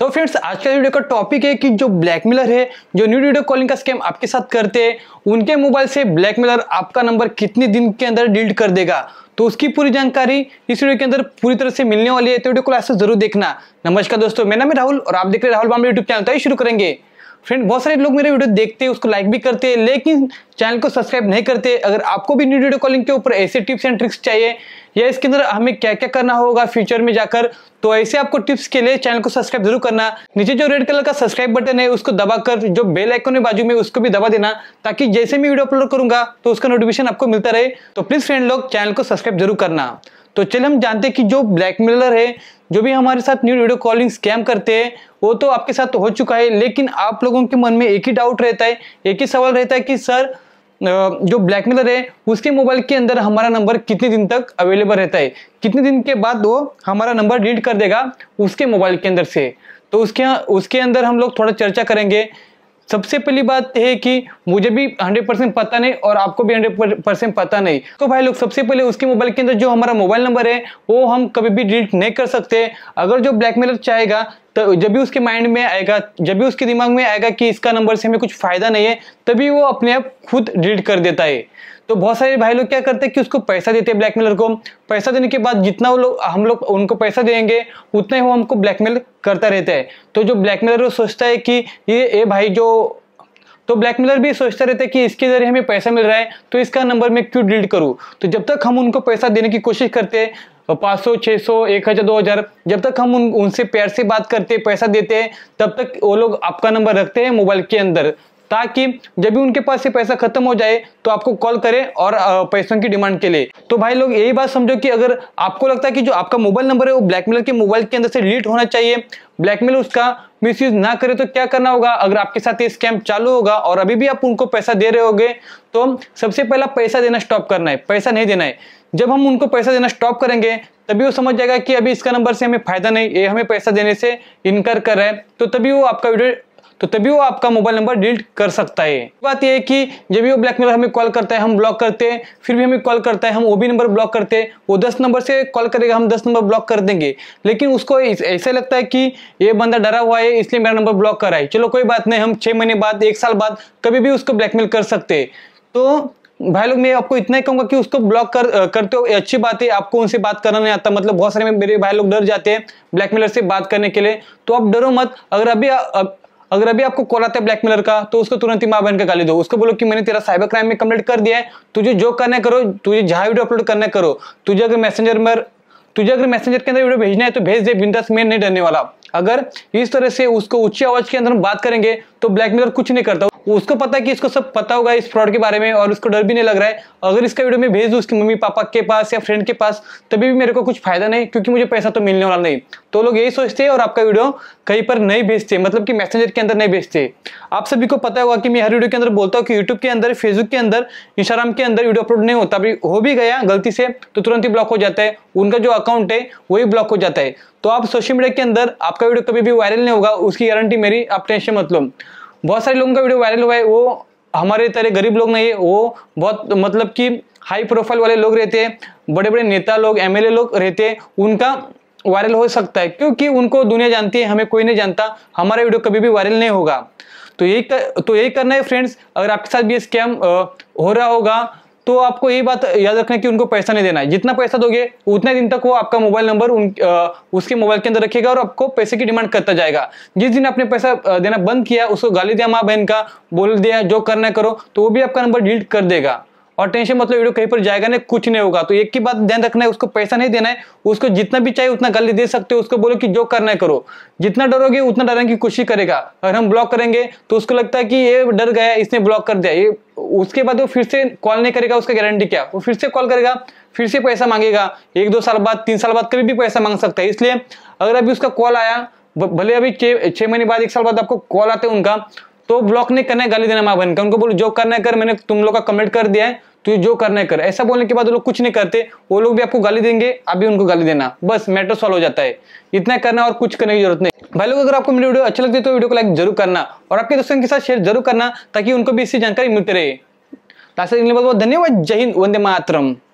तो फ्रेंड्स आज का वीडियो का टॉपिक है कि जो ब्लैकमेलर है जो न्यू वीडियो कॉलिंग का स्कैम आपके साथ करते हैं उनके मोबाइल से ब्लैकमेलर आपका नंबर कितने दिन के अंदर डिलीट कर देगा तो उसकी पूरी जानकारी इस वीडियो के अंदर पूरी तरह से मिलने वाली है तो वीडियो को लास्ट जरूर देखना नमस्कार दोस्तों मेरा नाम है राहुल और आप देख रहे हैं राहुल बामले यूट्यूब चैनल तो शुरू करेंगे फ्रेंड बहुत सारे लोग मेरे वीडियो देखते हैं उसको लाइक भी करते हैं लेकिन चैनल को सब्सक्राइब नहीं करते अगर आपको भी न्यू वीडियो कॉलिंग के ऊपर ऐसे टिप्स एंड ट्रिक्स चाहिए या इसके अंदर हमें क्या क्या करना होगा फ्यूचर में जाकर तो ऐसे आपको टिप्स के लिए चैनल को सब्सक्राइब जरूर करना नीचे जो रेड कलर का सब्सक्राइब बटन है उसको दबाकर जो बेल आइकन है बाजू में उसको भी दबा देना ताकि जैसे मैं वीडियो अपलोड करूंगा तो उसका नोटिफिकेशन आपको मिलता रहे तो प्लीज़ फ्रेंड लोग चैनल को सब्सक्राइब जरूर करना तो चलिए हम जानते हैं कि जो ब्लैकमेलर है जो भी हमारे साथ न्यू वीडियो कॉलिंग स्कैम करते हैं वो तो आपके साथ हो चुका है लेकिन आप लोगों के मन में एक ही डाउट रहता है एक ही सवाल रहता है कि सर जो ब्लैकमेलर है उसके मोबाइल के अंदर हमारा नंबर कितने दिन तक अवेलेबल रहता है कितने दिन के बाद वो हमारा नंबर डिलीट कर देगा उसके मोबाइल के अंदर से तो उसके उसके अंदर हम लोग थोड़ा चर्चा करेंगे सबसे पहली बात है कि मुझे भी हंड्रेड परसेंट पता नहीं और आपको भी हंड्रेड परसेंट पता नहीं तो भाई लोग सबसे पहले उसके मोबाइल के अंदर जो हमारा मोबाइल नंबर है वो हम कभी भी डिलीट नहीं कर सकते अगर जो ब्लैकमेलर चाहेगा तो जब भी उसके माइंड में आएगा जब भी उसके दिमाग में आएगा कि इसका नंबर से हमें कुछ फ़ायदा नहीं है तभी वो अपने आप खुद डिलीट कर देता है तो बहुत सारे भाई लोग क्या करते हैं कि उसको पैसा देते हैं ब्लैकमेलर को पैसा देने के बाद जितना वो लोग हम लोग उनको पैसा देंगे उतना ही वो हमको ब्लैकमेल करता रहता है तो जो ब्लैकमेलर वो सोचता है कि ये ए भाई जो तो ब्लैकमेलर भी सोचता रहता है कि इसके जरिए हमें पैसा मिल रहा है तो इसका नंबर मैं क्यों डिलीट करूँ तो जब तक हम उनको पैसा देने की कोशिश करते हैं पाँच सौ छः सौ एक हज़ार दो हज़ार जब तक हम उन उनसे प्यार से बात करते पैसा देते हैं तब तक वो लोग आपका नंबर रखते हैं मोबाइल के अंदर ताकि जब भी उनके पास ये पैसा खत्म हो जाए तो आपको कॉल करें और पैसों की डिमांड के लिए तो भाई लोग यही बात समझो कि अगर आपको लगता है कि जो आपका मोबाइल नंबर है वो ब्लैकमेलर के मोबाइल के अंदर से डिलीट होना चाहिए ब्लैकमेल उसका मिस यूज ना करे तो क्या करना होगा अगर आपके साथ ये स्कैम चालू होगा और अभी भी आप उनको पैसा दे रहे होगे तो सबसे पहला पैसा देना स्टॉप करना है पैसा नहीं देना है जब हम उनको पैसा देना स्टॉप करेंगे तभी वो समझ जाएगा कि अभी इसका नंबर से हमें फायदा नहीं ये हमें पैसा देने से इनकार कर रहा है तो तभी वो आपका वीडियो तो तभी वो आपका मोबाइल नंबर डिलीट कर सकता है बात यह है कि जब भी वो ब्लैक मेलर हमें कॉल करता है हम ब्लॉक करते हैं फिर भी हमें कॉल करता है हम वो भी नंबर ब्लॉक करते हैं वो दस नंबर से कॉल करेगा हम दस नंबर ब्लॉक कर देंगे लेकिन उसको ऐसा लगता है कि ये बंदा डरा हुआ है इसलिए मेरा नंबर ब्लॉक करा है चलो कोई बात नहीं हम छः महीने बाद एक साल बाद कभी भी उसको ब्लैकमेल कर सकते तो भाई लोग मैं आपको इतना ही कहूँगा कि उसको ब्लॉक कर करते हो अच्छी बात है आपको उनसे बात करना नहीं आता मतलब बहुत सारे मेरे भाई लोग डर जाते हैं ब्लैकमेलर से बात करने के लिए तो आप डरो मत अगर अभी अगर अभी आपको कॉल आता है ब्लैक का तो उसको तुरंत ही माँ बहन का गाली दो उसको बोलो कि मैंने तेरा साइबर क्राइम में कंप्लीट कर दिया है तुझे जो करना करो तुझे जहाँ वीडियो अपलोड करना करो तुझे अगर मैसेंजर में तुझे अगर मैसेंजर के अंदर वीडियो भेजना है तो भेज दे बिंदास मैं नहीं डरने वाला अगर इस तरह से उसको उच्च आवाज के अंदर हम बात करेंगे तो ब्लैक कुछ नहीं करता उसको पता है कि इसको सब पता होगा इस फ्रॉड के बारे में और उसको डर भी नहीं लग रहा है अगर इसका वीडियो मैं भेज दूँ उसके मम्मी पापा के पास या फ्रेंड के पास तभी भी मेरे को कुछ फायदा नहीं क्योंकि मुझे पैसा तो मिलने वाला नहीं तो लोग यही सोचते हैं और आपका वीडियो कहीं पर नहीं भेजते मतलब कि मैसेंजर के अंदर नहीं भेजते आप सभी को पता होगा कि मैं हर वीडियो के अंदर बोलता हूँ कि यूट्यूब के अंदर फेसबुक के अंदर इंस्टाग्राम के अंदर वीडियो अपलोड नहीं होता हो भी गया गलती से तो तुरंत ही ब्लॉक हो जाता है उनका जो अकाउंट है वही ब्लॉक हो जाता है तो आप सोशल मीडिया के अंदर आपका वीडियो कभी भी वायरल नहीं होगा उसकी गारंटी मेरी आप टेंशन मतलब बहुत सारे लोगों का वीडियो वायरल हुआ है वो हमारे तरह गरीब लोग नहीं है वो बहुत मतलब कि हाई प्रोफाइल वाले लोग रहते हैं बड़े बड़े नेता लोग एमएलए लोग रहते हैं उनका वायरल हो सकता है क्योंकि उनको दुनिया जानती है हमें कोई नहीं जानता हमारा वीडियो कभी भी वायरल नहीं होगा तो यही कर, तो यही करना है फ्रेंड्स अगर आपके साथ भी ये स्कैम हो रहा होगा तो आपको ये बात याद रखना कि उनको पैसा नहीं देना है जितना पैसा दोगे उतने दिन तक वो आपका मोबाइल नंबर उन उसके मोबाइल के अंदर रखेगा और आपको पैसे की डिमांड करता जाएगा जिस दिन आपने पैसा देना बंद किया उसको गाली दिया माँ बहन का बोल दिया जो करना करो तो वो भी आपका नंबर डिलीट कर देगा और टेंशन मतलब वीडियो कहीं पर जाएगा नहीं कुछ नहीं होगा तो एक की बात ध्यान रखना है उसको पैसा नहीं देना है उसको जितना भी चाहिए उतना गाली दे सकते हो उसको बोलो कि जो करना है करो जितना डरोगे उतना डरने की कोशिश करेगा अगर हम ब्लॉक करेंगे तो उसको लगता है कि ये डर गया इसने ब्लॉक कर दिया ये उसके बाद वो फिर से कॉल नहीं करेगा उसका गारंटी क्या वो फिर से कॉल करेगा फिर से पैसा मांगेगा एक दो साल बाद तीन साल बाद कभी भी पैसा मांग सकता है इसलिए अगर अभी उसका कॉल आया भले अभी छः महीने बाद एक साल बाद आपको कॉल आते हैं उनका तो ब्लॉक नहीं करना है गाली देना माँ बहन का उनको बोलो जो करना है कर मैंने तुम लोग का कमेंट कर दिया है तो जो करना है कर ऐसा बोलने के बाद वो लोग कुछ नहीं करते वो लोग भी आपको गाली देंगे आप भी उनको गाली देना बस मैटर सॉल्व हो जाता है इतना करना और कुछ करने की जरूरत नहीं भाई लोग अगर आपको मेरी वीडियो अच्छा लगती है तो वीडियो को लाइक जरूर करना और आपके दोस्तों के साथ शेयर जरूर करना ताकि उनको भी इससे जानकारी मिलती रहे तो बहुत बहुत धन्यवाद जय हिंद वंदे मातरम